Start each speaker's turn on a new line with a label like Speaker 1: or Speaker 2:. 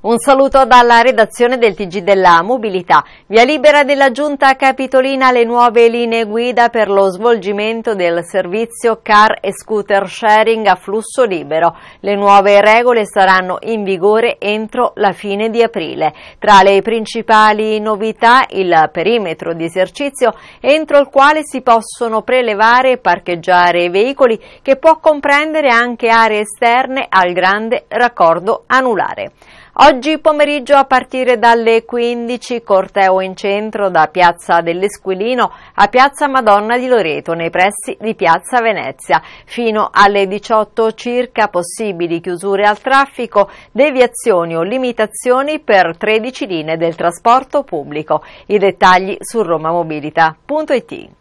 Speaker 1: Un saluto dalla redazione del Tg della Mobilità. Via libera della Giunta Capitolina le nuove linee guida per lo svolgimento del servizio car e scooter sharing a flusso libero. Le nuove regole saranno in vigore entro la fine di aprile. Tra le principali novità il perimetro di esercizio entro il quale si possono prelevare e parcheggiare i veicoli che può comprendere anche aree esterne al grande raccordo anulare. Oggi pomeriggio a partire dalle 15 corteo in centro da Piazza dell'Esquilino a Piazza Madonna di Loreto nei pressi di Piazza Venezia. Fino alle 18 circa possibili chiusure al traffico, deviazioni o limitazioni per 13 linee del trasporto pubblico. I dettagli su romamobilita.it.